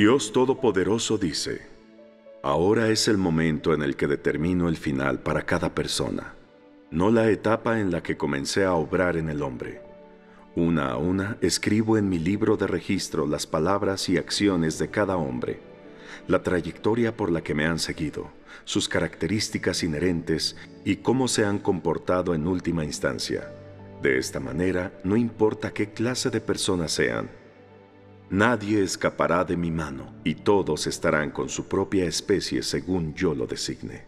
Dios Todopoderoso dice, ahora es el momento en el que determino el final para cada persona, no la etapa en la que comencé a obrar en el hombre. Una a una escribo en mi libro de registro las palabras y acciones de cada hombre, la trayectoria por la que me han seguido, sus características inherentes y cómo se han comportado en última instancia. De esta manera, no importa qué clase de personas sean, Nadie escapará de mi mano, y todos estarán con su propia especie según yo lo designe.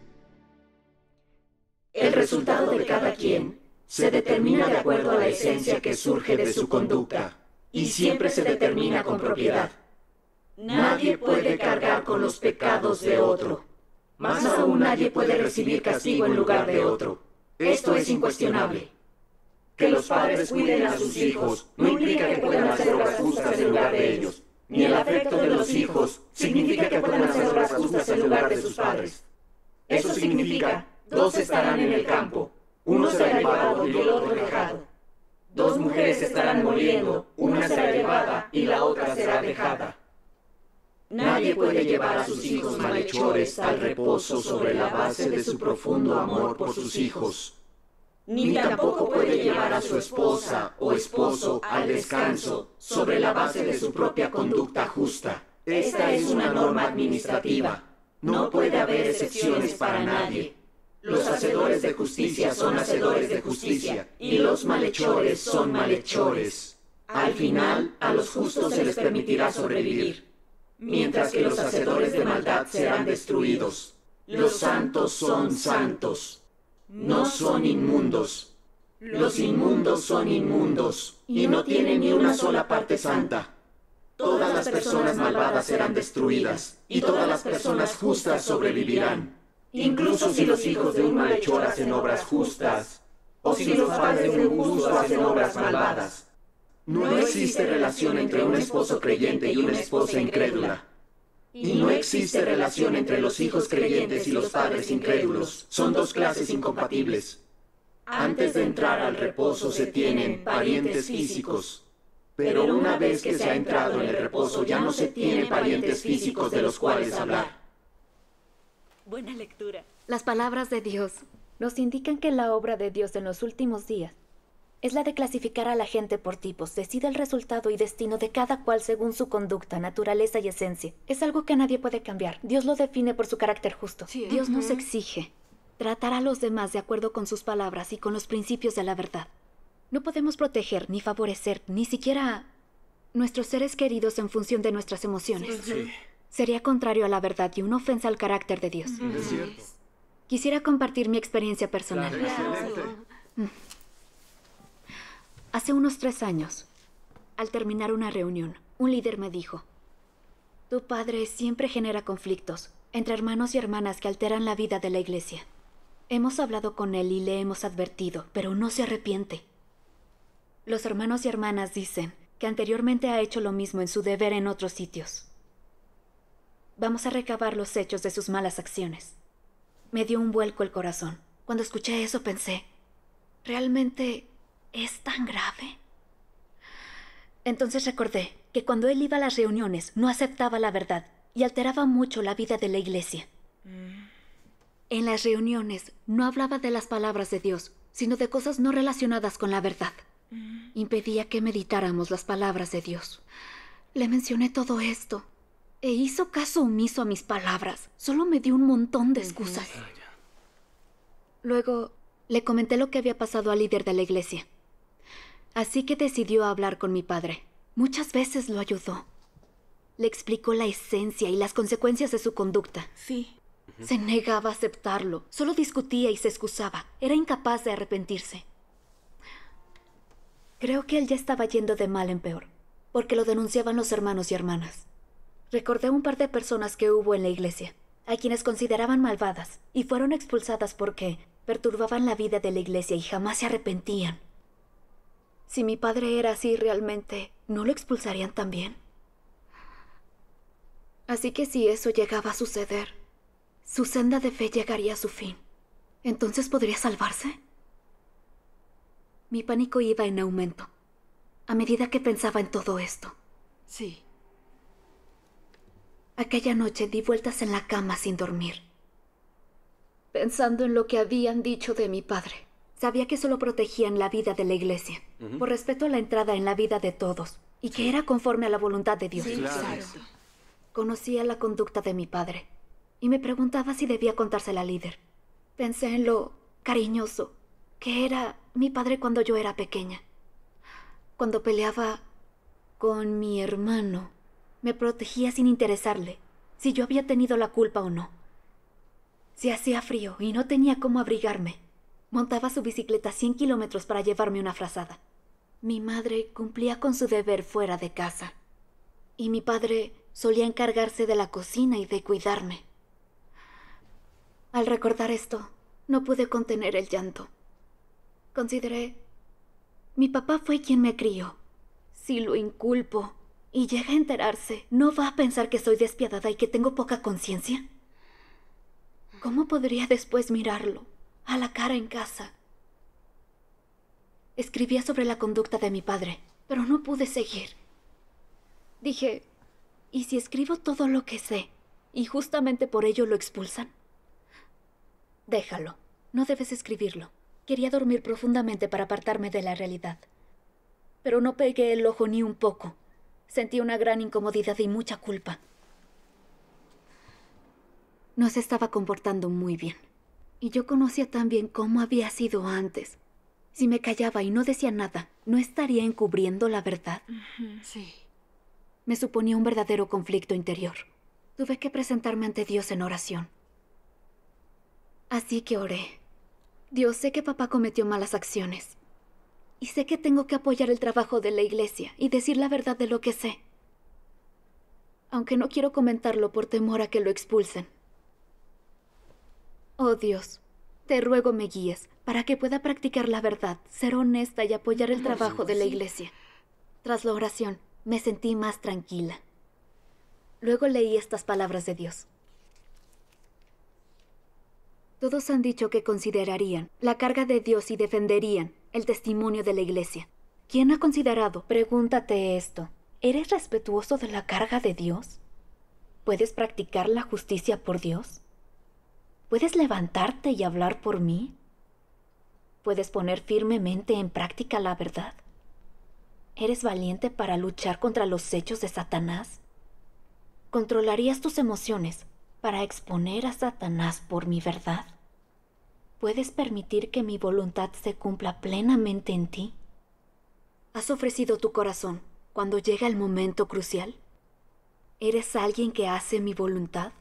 El resultado de cada quien se determina de acuerdo a la esencia que surge de su conducta, y siempre se determina con propiedad. Nadie puede cargar con los pecados de otro. Más aún nadie puede recibir castigo en lugar de otro. Esto es incuestionable. Que los padres cuiden a sus hijos no implica que puedan hacer obras justas en lugar de ellos, ni el afecto de los hijos significa que puedan hacer obras justas en lugar de sus padres. Eso significa, dos estarán en el campo, uno será llevado y el otro dejado. Dos mujeres estarán muriendo, una será llevada y la otra será dejada. Nadie puede llevar a sus hijos malhechores al reposo sobre la base de su profundo amor por sus hijos ni tampoco puede llevar a su esposa o esposo al descanso sobre la base de su propia conducta justa. Esta es una norma administrativa. No puede haber excepciones para nadie. Los hacedores de justicia son hacedores de justicia y los malhechores son malhechores. Al final, a los justos se les permitirá sobrevivir, mientras que los hacedores de maldad serán destruidos. Los santos son santos no son inmundos. Los inmundos son inmundos y no tienen ni una sola parte santa. Todas las personas malvadas serán destruidas y todas las personas justas sobrevivirán. Incluso si los hijos de un malhechor hacen obras justas o si los padres de un justo hacen obras malvadas. No existe relación entre un esposo creyente y una esposa incrédula y no existe relación entre los hijos creyentes y los padres incrédulos. Son dos clases incompatibles. Antes de entrar al reposo se tienen parientes físicos. Pero una vez que se ha entrado en el reposo ya no se tiene parientes físicos de los cuales hablar. Buena lectura. Las palabras de Dios nos indican que la obra de Dios en los últimos días es la de clasificar a la gente por tipos, decide el resultado y destino de cada cual según su conducta, naturaleza y esencia. Es algo que nadie puede cambiar. Dios lo define por su carácter justo. ¿eh? Dios nos exige tratar a los demás de acuerdo con sus palabras y con los principios de la verdad. No podemos proteger, ni favorecer, ni siquiera nuestros seres queridos en función de nuestras emociones. Sería contrario a la verdad y una ofensa al carácter de Dios. Quisiera compartir mi experiencia personal. Mm. Hace unos tres años, al terminar una reunión, un líder me dijo, Tu padre siempre genera conflictos entre hermanos y hermanas que alteran la vida de la iglesia. Hemos hablado con él y le hemos advertido, pero no se arrepiente. Los hermanos y hermanas dicen que anteriormente ha hecho lo mismo en su deber en otros sitios. Vamos a recabar los hechos de sus malas acciones. Me dio un vuelco el corazón. Cuando escuché eso pensé, realmente ¿Es tan grave? Entonces recordé que cuando él iba a las reuniones no aceptaba la verdad y alteraba mucho la vida de la iglesia. Mm. En las reuniones no hablaba de las palabras de Dios, sino de cosas no relacionadas con la verdad. Mm. Impedía que meditáramos las palabras de Dios. Le mencioné todo esto e hizo caso omiso a mis palabras. Solo me dio un montón de excusas. Ah, Luego le comenté lo que había pasado al líder de la iglesia. Así que decidió hablar con mi padre. Muchas veces lo ayudó. Le explicó la esencia y las consecuencias de su conducta. Sí. Se negaba a aceptarlo. Solo discutía y se excusaba. Era incapaz de arrepentirse. Creo que él ya estaba yendo de mal en peor, porque lo denunciaban los hermanos y hermanas. Recordé un par de personas que hubo en la iglesia, a quienes consideraban malvadas, y fueron expulsadas porque perturbaban la vida de la iglesia y jamás se arrepentían. Si mi padre era así realmente, ¿no lo expulsarían también? Así que si eso llegaba a suceder, su senda de fe llegaría a su fin. ¿Entonces podría salvarse? Mi pánico iba en aumento, a medida que pensaba en todo esto. Sí. Aquella noche di vueltas en la cama sin dormir, pensando en lo que habían dicho de mi padre. Sabía que solo protegían la vida de la iglesia, por respeto a la entrada en la vida de todos, y que era conforme a la voluntad de Dios. Conocía la conducta de mi padre, y me preguntaba si debía contársela al líder. Pensé en lo cariñoso que era mi padre cuando yo era pequeña. Cuando peleaba con mi hermano, me protegía sin interesarle si yo había tenido la culpa o no. Si hacía frío y no tenía cómo abrigarme montaba su bicicleta 100 kilómetros para llevarme una frazada. Mi madre cumplía con su deber fuera de casa. Y mi padre solía encargarse de la cocina y de cuidarme. Al recordar esto, no pude contener el llanto. Consideré, mi papá fue quien me crió. Si lo inculpo y llega a enterarse, ¿no va a pensar que soy despiadada y que tengo poca conciencia? ¿Cómo podría después mirarlo a la cara en casa. Escribía sobre la conducta de mi padre, pero no pude seguir. Dije, ¿y si escribo todo lo que sé y justamente por ello lo expulsan? Déjalo, no debes escribirlo. Quería dormir profundamente para apartarme de la realidad. Pero no pegué el ojo ni un poco. Sentí una gran incomodidad y mucha culpa. No se estaba comportando muy bien. Y yo conocía también cómo había sido antes. Si me callaba y no decía nada, ¿no estaría encubriendo la verdad? Sí. Me suponía un verdadero conflicto interior. Tuve que presentarme ante Dios en oración. Así que oré. Dios, sé que papá cometió malas acciones. Y sé que tengo que apoyar el trabajo de la iglesia y decir la verdad de lo que sé. Aunque no quiero comentarlo por temor a que lo expulsen. Oh Dios, te ruego me guíes para que pueda practicar la verdad, ser honesta y apoyar el trabajo de la iglesia. Tras la oración, me sentí más tranquila. Luego leí estas palabras de Dios. Todos han dicho que considerarían la carga de Dios y defenderían el testimonio de la iglesia. ¿Quién ha considerado? Pregúntate esto. ¿Eres respetuoso de la carga de Dios? ¿Puedes practicar la justicia por Dios? ¿Puedes levantarte y hablar por mí? ¿Puedes poner firmemente en práctica la verdad? ¿Eres valiente para luchar contra los hechos de Satanás? ¿Controlarías tus emociones para exponer a Satanás por mi verdad? ¿Puedes permitir que mi voluntad se cumpla plenamente en ti? ¿Has ofrecido tu corazón cuando llega el momento crucial? ¿Eres alguien que hace mi voluntad?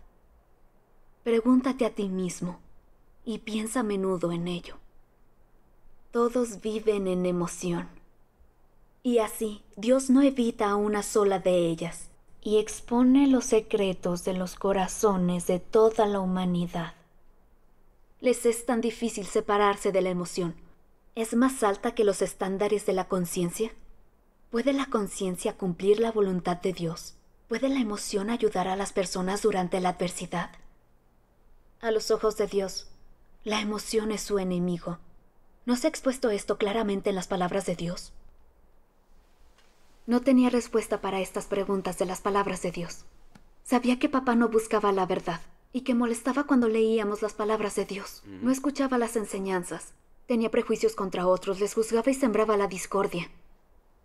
Pregúntate a ti mismo y piensa a menudo en ello. Todos viven en emoción. Y así, Dios no evita a una sola de ellas y expone los secretos de los corazones de toda la humanidad. Les es tan difícil separarse de la emoción. ¿Es más alta que los estándares de la conciencia? ¿Puede la conciencia cumplir la voluntad de Dios? ¿Puede la emoción ayudar a las personas durante la adversidad? a los ojos de Dios, la emoción es su enemigo. ¿No se ha expuesto esto claramente en las palabras de Dios? No tenía respuesta para estas preguntas de las palabras de Dios. Sabía que papá no buscaba la verdad y que molestaba cuando leíamos las palabras de Dios. No escuchaba las enseñanzas. Tenía prejuicios contra otros, les juzgaba y sembraba la discordia.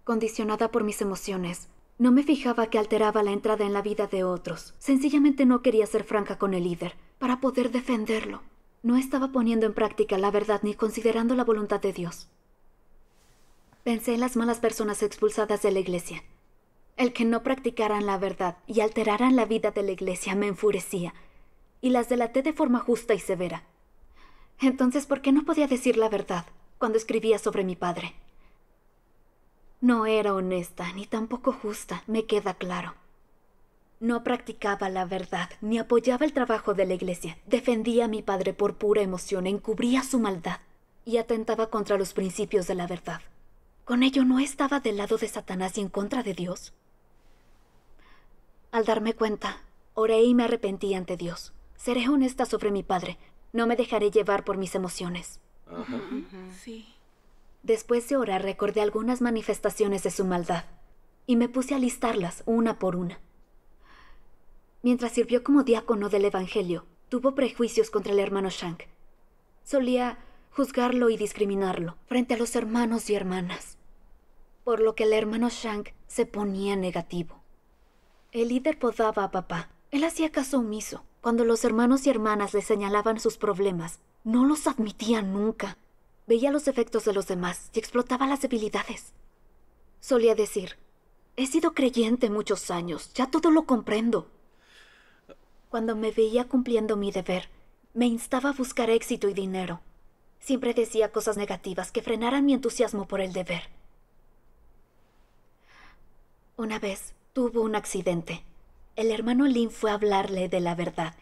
Condicionada por mis emociones, no me fijaba que alteraba la entrada en la vida de otros. Sencillamente no quería ser franca con el líder para poder defenderlo. No estaba poniendo en práctica la verdad ni considerando la voluntad de Dios. Pensé en las malas personas expulsadas de la iglesia. El que no practicaran la verdad y alteraran la vida de la iglesia me enfurecía, y las delaté de forma justa y severa. Entonces, ¿por qué no podía decir la verdad cuando escribía sobre mi padre? No era honesta ni tampoco justa, me queda claro. No practicaba la verdad, ni apoyaba el trabajo de la iglesia. Defendía a mi padre por pura emoción, encubría su maldad y atentaba contra los principios de la verdad. Con ello no estaba del lado de Satanás y en contra de Dios. Al darme cuenta, oré y me arrepentí ante Dios. Seré honesta sobre mi padre. No me dejaré llevar por mis emociones. Sí. Después de orar recordé algunas manifestaciones de su maldad y me puse a listarlas una por una. Mientras sirvió como diácono del Evangelio, tuvo prejuicios contra el hermano Shank. Solía juzgarlo y discriminarlo frente a los hermanos y hermanas, por lo que el hermano Shank se ponía negativo. El líder podaba a papá. Él hacía caso omiso. Cuando los hermanos y hermanas le señalaban sus problemas, no los admitía nunca. Veía los efectos de los demás y explotaba las debilidades. Solía decir, he sido creyente muchos años, ya todo lo comprendo. Cuando me veía cumpliendo mi deber, me instaba a buscar éxito y dinero. Siempre decía cosas negativas que frenaran mi entusiasmo por el deber. Una vez tuvo un accidente. El hermano Lin fue a hablarle de la verdad,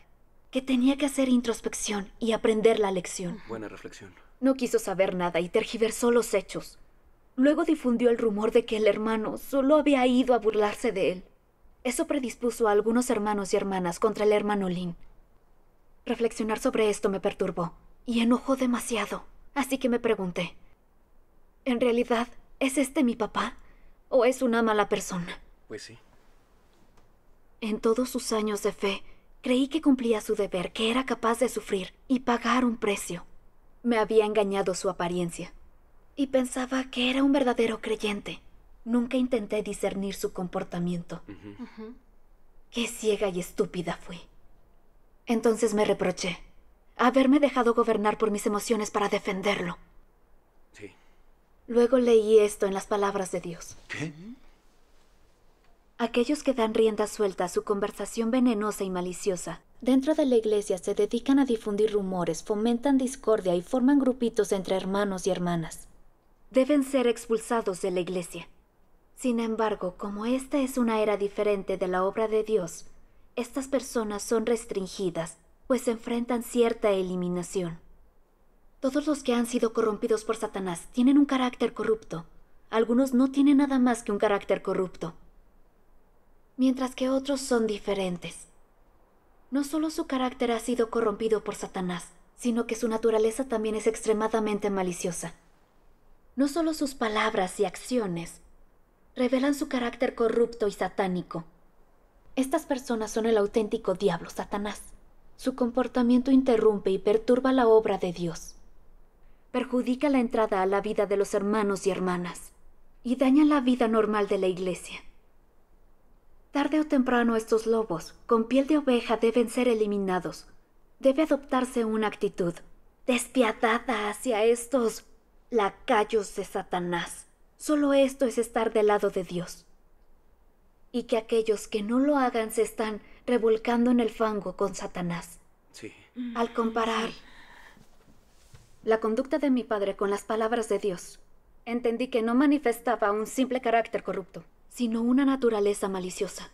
que tenía que hacer introspección y aprender la lección. Buena reflexión. No quiso saber nada y tergiversó los hechos. Luego difundió el rumor de que el hermano solo había ido a burlarse de él. Eso predispuso a algunos hermanos y hermanas contra el hermano Lin. Reflexionar sobre esto me perturbó y enojó demasiado, así que me pregunté, ¿en realidad es este mi papá o es una mala persona? Pues sí. En todos sus años de fe, creí que cumplía su deber, que era capaz de sufrir y pagar un precio. Me había engañado su apariencia y pensaba que era un verdadero creyente, Nunca intenté discernir su comportamiento. Qué ciega y estúpida fui. Entonces me reproché haberme dejado gobernar por mis emociones para defenderlo. Luego leí esto en las palabras de Dios. Aquellos que dan rienda suelta a su conversación venenosa y maliciosa dentro de la iglesia se dedican a difundir rumores, fomentan discordia y forman grupitos entre hermanos y hermanas. Deben ser expulsados de la iglesia. Sin embargo, como esta es una era diferente de la obra de Dios, estas personas son restringidas, pues enfrentan cierta eliminación. Todos los que han sido corrompidos por Satanás tienen un carácter corrupto. Algunos no tienen nada más que un carácter corrupto. Mientras que otros son diferentes. No solo su carácter ha sido corrompido por Satanás, sino que su naturaleza también es extremadamente maliciosa. No solo sus palabras y acciones, revelan su carácter corrupto y satánico. Estas personas son el auténtico diablo Satanás. Su comportamiento interrumpe y perturba la obra de Dios. Perjudica la entrada a la vida de los hermanos y hermanas y daña la vida normal de la iglesia. Tarde o temprano estos lobos con piel de oveja deben ser eliminados. Debe adoptarse una actitud despiadada hacia estos lacayos de Satanás. Solo esto es estar del lado de Dios. Y que aquellos que no lo hagan se están revolcando en el fango con Satanás. Sí. Mm. Al comparar la conducta de mi padre con las palabras de Dios, entendí que no manifestaba un simple carácter corrupto, sino una naturaleza maliciosa.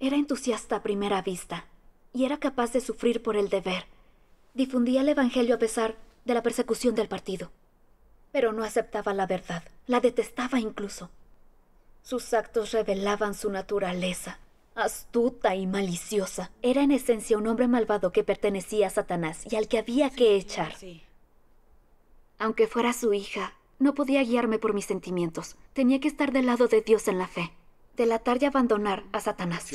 Era entusiasta a primera vista y era capaz de sufrir por el deber. Difundía el Evangelio a pesar de la persecución del partido pero no aceptaba la verdad, la detestaba incluso. Sus actos revelaban su naturaleza, astuta y maliciosa. Era en esencia un hombre malvado que pertenecía a Satanás y al que había que echar. Aunque fuera su hija, no podía guiarme por mis sentimientos. Tenía que estar del lado de Dios en la fe, delatar y abandonar a Satanás.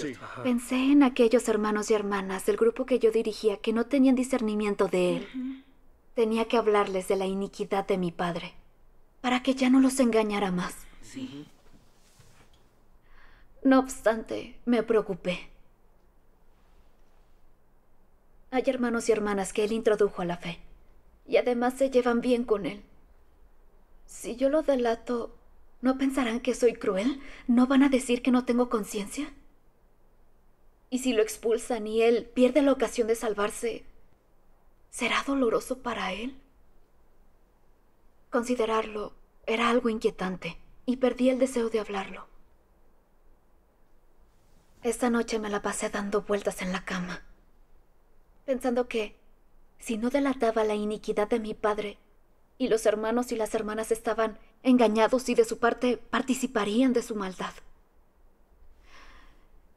Pensé en aquellos hermanos y hermanas del grupo que yo dirigía que no tenían discernimiento de él. Tenía que hablarles de la iniquidad de mi padre, para que ya no los engañara más. Sí. No obstante, me preocupé. Hay hermanos y hermanas que él introdujo a la fe, y además se llevan bien con él. Si yo lo delato, ¿no pensarán que soy cruel? ¿No van a decir que no tengo conciencia? Y si lo expulsan y él pierde la ocasión de salvarse, ¿Será doloroso para él? Considerarlo era algo inquietante y perdí el deseo de hablarlo. Esta noche me la pasé dando vueltas en la cama, pensando que si no delataba la iniquidad de mi padre, y los hermanos y las hermanas estaban engañados y de su parte participarían de su maldad.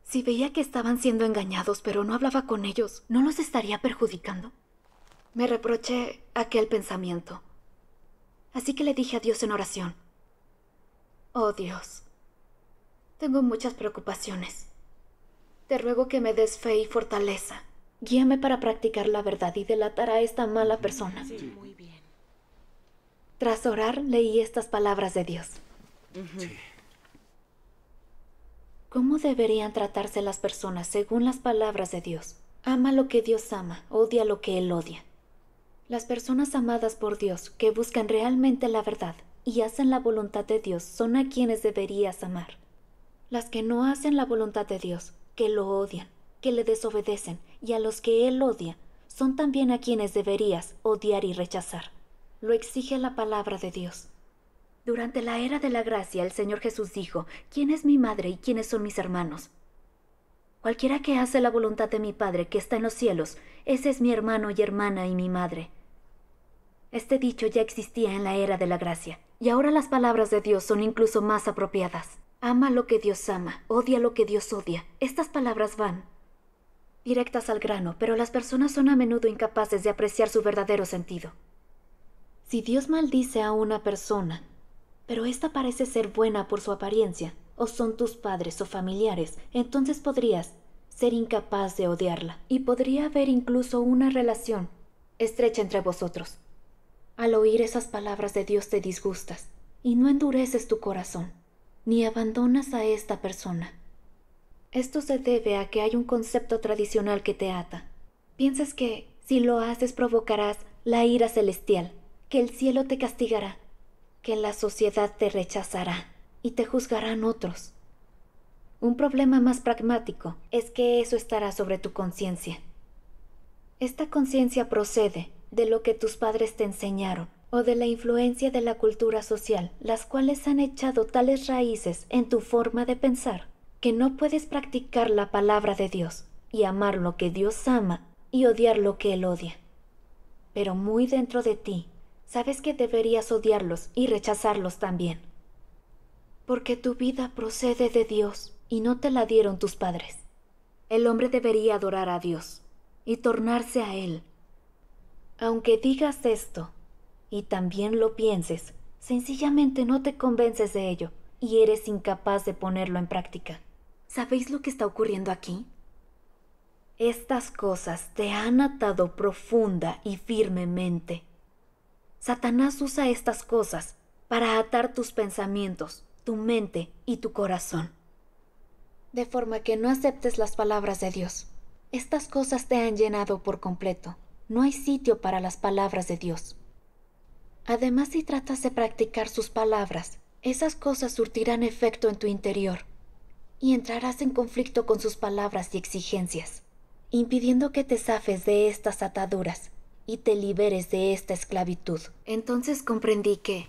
Si veía que estaban siendo engañados pero no hablaba con ellos, ¿no los estaría perjudicando? Me reproché aquel pensamiento. Así que le dije a Dios en oración. Oh Dios, tengo muchas preocupaciones. Te ruego que me des fe y fortaleza. Guíame para practicar la verdad y delatar a esta mala persona. muy bien. Tras orar, leí estas palabras de Dios. ¿Cómo deberían tratarse las personas según las palabras de Dios? Ama lo que Dios ama, odia lo que Él odia. Las personas amadas por Dios que buscan realmente la verdad y hacen la voluntad de Dios son a quienes deberías amar. Las que no hacen la voluntad de Dios, que lo odian, que le desobedecen y a los que Él odia, son también a quienes deberías odiar y rechazar. Lo exige la palabra de Dios. Durante la era de la gracia el Señor Jesús dijo, ¿quién es mi madre y quiénes son mis hermanos? Cualquiera que hace la voluntad de mi Padre que está en los cielos, ese es mi hermano y hermana y mi madre. Este dicho ya existía en la era de la gracia, y ahora las palabras de Dios son incluso más apropiadas. Ama lo que Dios ama, odia lo que Dios odia. Estas palabras van directas al grano, pero las personas son a menudo incapaces de apreciar su verdadero sentido. Si Dios maldice a una persona, pero esta parece ser buena por su apariencia, o son tus padres o familiares, entonces podrías ser incapaz de odiarla, y podría haber incluso una relación estrecha entre vosotros. Al oír esas palabras de Dios te disgustas y no endureces tu corazón, ni abandonas a esta persona. Esto se debe a que hay un concepto tradicional que te ata. Piensas que, si lo haces, provocarás la ira celestial, que el cielo te castigará, que la sociedad te rechazará y te juzgarán otros. Un problema más pragmático es que eso estará sobre tu conciencia. Esta conciencia procede, de lo que tus padres te enseñaron o de la influencia de la cultura social, las cuales han echado tales raíces en tu forma de pensar, que no puedes practicar la palabra de Dios y amar lo que Dios ama y odiar lo que Él odia. Pero muy dentro de ti, sabes que deberías odiarlos y rechazarlos también. Porque tu vida procede de Dios y no te la dieron tus padres. El hombre debería adorar a Dios y tornarse a Él aunque digas esto y también lo pienses, sencillamente no te convences de ello y eres incapaz de ponerlo en práctica. ¿Sabéis lo que está ocurriendo aquí? Estas cosas te han atado profunda y firmemente. Satanás usa estas cosas para atar tus pensamientos, tu mente y tu corazón. De forma que no aceptes las palabras de Dios. Estas cosas te han llenado por completo no hay sitio para las palabras de Dios. Además, si tratas de practicar sus palabras, esas cosas surtirán efecto en tu interior y entrarás en conflicto con sus palabras y exigencias, impidiendo que te zafes de estas ataduras y te liberes de esta esclavitud. Entonces comprendí que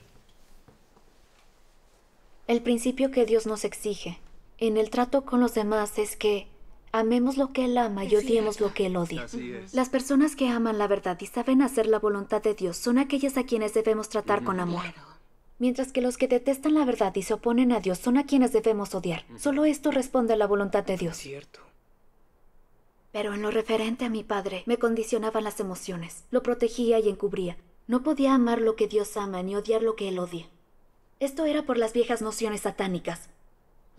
el principio que Dios nos exige en el trato con los demás es que Amemos lo que Él ama y odiemos lo que Él odia. Las personas que aman la verdad y saben hacer la voluntad de Dios son aquellas a quienes debemos tratar con amor. Mientras que los que detestan la verdad y se oponen a Dios son a quienes debemos odiar. Solo esto responde a la voluntad de Dios. Cierto. Pero en lo referente a mi padre, me condicionaban las emociones, lo protegía y encubría. No podía amar lo que Dios ama ni odiar lo que Él odia. Esto era por las viejas nociones satánicas,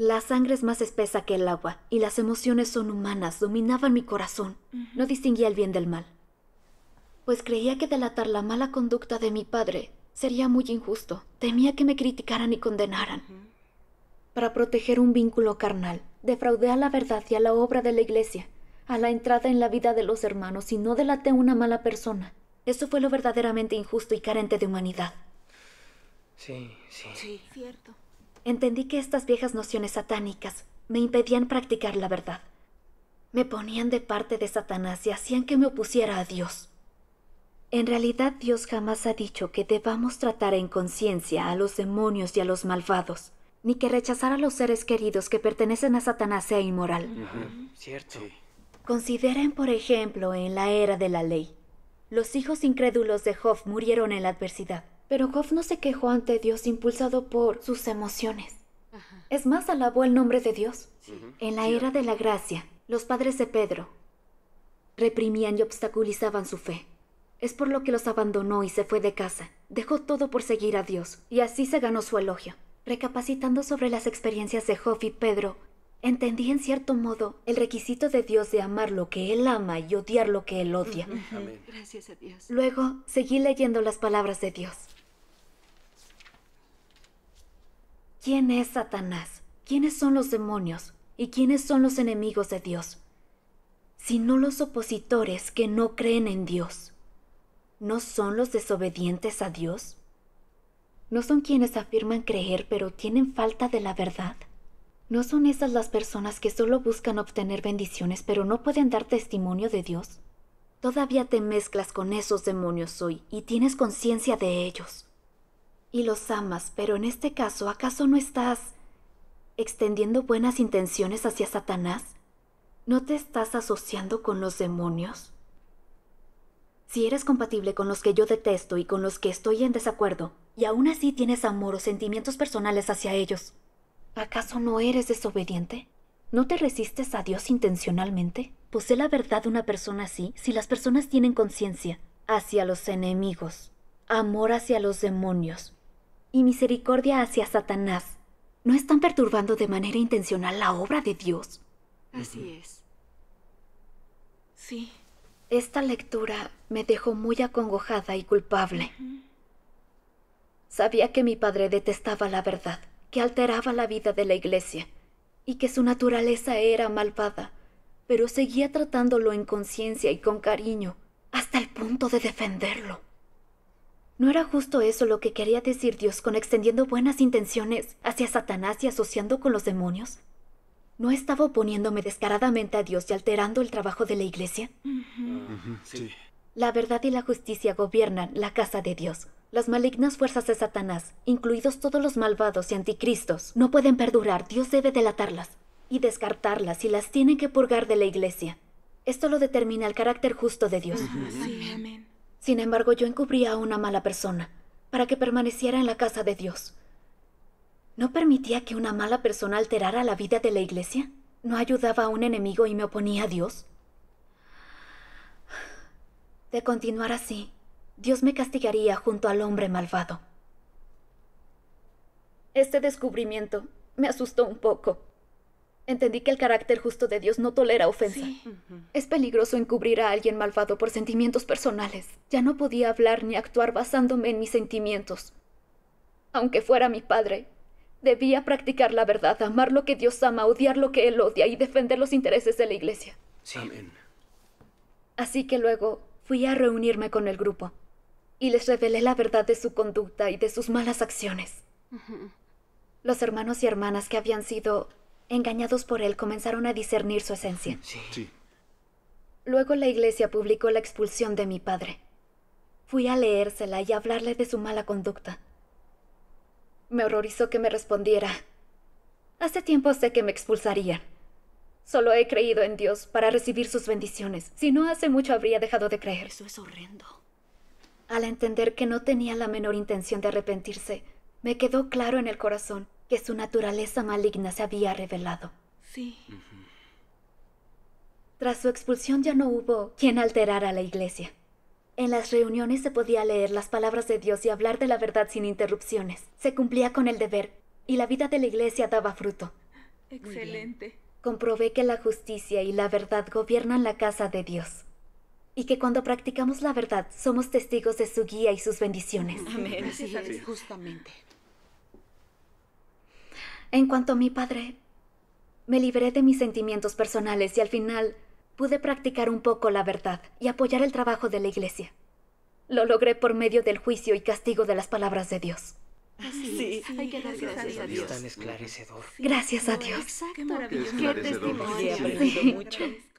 la sangre es más espesa que el agua y las emociones son humanas dominaban mi corazón. No distinguía el bien del mal. Pues creía que delatar la mala conducta de mi padre sería muy injusto. Temía que me criticaran y condenaran. Para proteger un vínculo carnal, defraudé a la verdad y a la obra de la iglesia, a la entrada en la vida de los hermanos y no delaté a una mala persona. Eso fue lo verdaderamente injusto y carente de humanidad. Sí, sí. Sí, cierto entendí que estas viejas nociones satánicas me impedían practicar la verdad. Me ponían de parte de Satanás y hacían que me opusiera a Dios. En realidad Dios jamás ha dicho que debamos tratar en conciencia a los demonios y a los malvados, ni que rechazar a los seres queridos que pertenecen a Satanás sea inmoral. Cierto. Consideren, por ejemplo, en la era de la ley. Los hijos incrédulos de Job murieron en la adversidad. Pero Goff no se quejó ante Dios impulsado por sus emociones. Es más, alabó el nombre de Dios. En la era de la gracia, los padres de Pedro reprimían y obstaculizaban su fe. Es por lo que los abandonó y se fue de casa. Dejó todo por seguir a Dios, y así se ganó su elogio. Recapacitando sobre las experiencias de Hoff y Pedro, entendí en cierto modo el requisito de Dios de amar lo que Él ama y odiar lo que Él odia. Gracias a Dios. Luego seguí leyendo las palabras de Dios. ¿Quién es Satanás? ¿Quiénes son los demonios? ¿Y quiénes son los enemigos de Dios? Sino los opositores que no creen en Dios. ¿No son los desobedientes a Dios? ¿No son quienes afirman creer pero tienen falta de la verdad? ¿No son esas las personas que solo buscan obtener bendiciones pero no pueden dar testimonio de Dios? Todavía te mezclas con esos demonios hoy y tienes conciencia de ellos y los amas, pero en este caso, ¿acaso no estás extendiendo buenas intenciones hacia Satanás? ¿No te estás asociando con los demonios? Si eres compatible con los que yo detesto y con los que estoy en desacuerdo, y aún así tienes amor o sentimientos personales hacia ellos, ¿acaso no eres desobediente? ¿No te resistes a Dios intencionalmente? Posee la verdad una persona así si las personas tienen conciencia hacia los enemigos, amor hacia los demonios, y misericordia hacia Satanás no están perturbando de manera intencional la obra de Dios. Así es. Sí. Esta lectura me dejó muy acongojada y culpable. Sabía que mi padre detestaba la verdad, que alteraba la vida de la iglesia y que su naturaleza era malvada, pero seguía tratándolo en conciencia y con cariño hasta el punto de defenderlo. ¿No era justo eso lo que quería decir Dios con extendiendo buenas intenciones hacia Satanás y asociando con los demonios? ¿No estaba oponiéndome descaradamente a Dios y alterando el trabajo de la iglesia? sí. La verdad y la justicia gobiernan la casa de Dios. Las malignas fuerzas de Satanás, incluidos todos los malvados y anticristos, no pueden perdurar. Dios debe delatarlas y descartarlas y las tiene que purgar de la iglesia. Esto lo determina el carácter justo de Dios. Amén. Sin embargo, yo encubría a una mala persona para que permaneciera en la casa de Dios. ¿No permitía que una mala persona alterara la vida de la iglesia? ¿No ayudaba a un enemigo y me oponía a Dios? De continuar así, Dios me castigaría junto al hombre malvado. Este descubrimiento me asustó un poco. Entendí que el carácter justo de Dios no tolera ofensa. Es peligroso encubrir a alguien malvado por sentimientos personales. Ya no podía hablar ni actuar basándome en mis sentimientos. Aunque fuera mi padre, debía practicar la verdad, amar lo que Dios ama, odiar lo que Él odia y defender los intereses de la Iglesia. Sí. Amén. Así que luego fui a reunirme con el grupo y les revelé la verdad de su conducta y de sus malas acciones. Los hermanos y hermanas que habían sido engañados por él, comenzaron a discernir su esencia. Sí. Luego la iglesia publicó la expulsión de mi padre. Fui a leérsela y a hablarle de su mala conducta. Me horrorizó que me respondiera. Hace tiempo sé que me expulsarían. Solo he creído en Dios para recibir sus bendiciones. Si no, hace mucho habría dejado de creer. Eso es horrendo. Al entender que no tenía la menor intención de arrepentirse, me quedó claro en el corazón que su naturaleza maligna se había revelado. Sí. Tras su expulsión ya no hubo quien alterara la iglesia. En las reuniones se podía leer las palabras de Dios y hablar de la verdad sin interrupciones. Se cumplía con el deber y la vida de la iglesia daba fruto. Excelente. Comprobé que la justicia y la verdad gobiernan la casa de Dios y que cuando practicamos la verdad somos testigos de su guía y sus bendiciones. Amén. Así es, justamente. En cuanto a mi padre, me libré de mis sentimientos personales y al final pude practicar un poco la verdad y apoyar el trabajo de la Iglesia. Lo logré por medio del juicio y castigo de las palabras de Dios. Sí, hay que dar gracias, a Dios. Gracias a Dios. Exacto. Qué, mucho.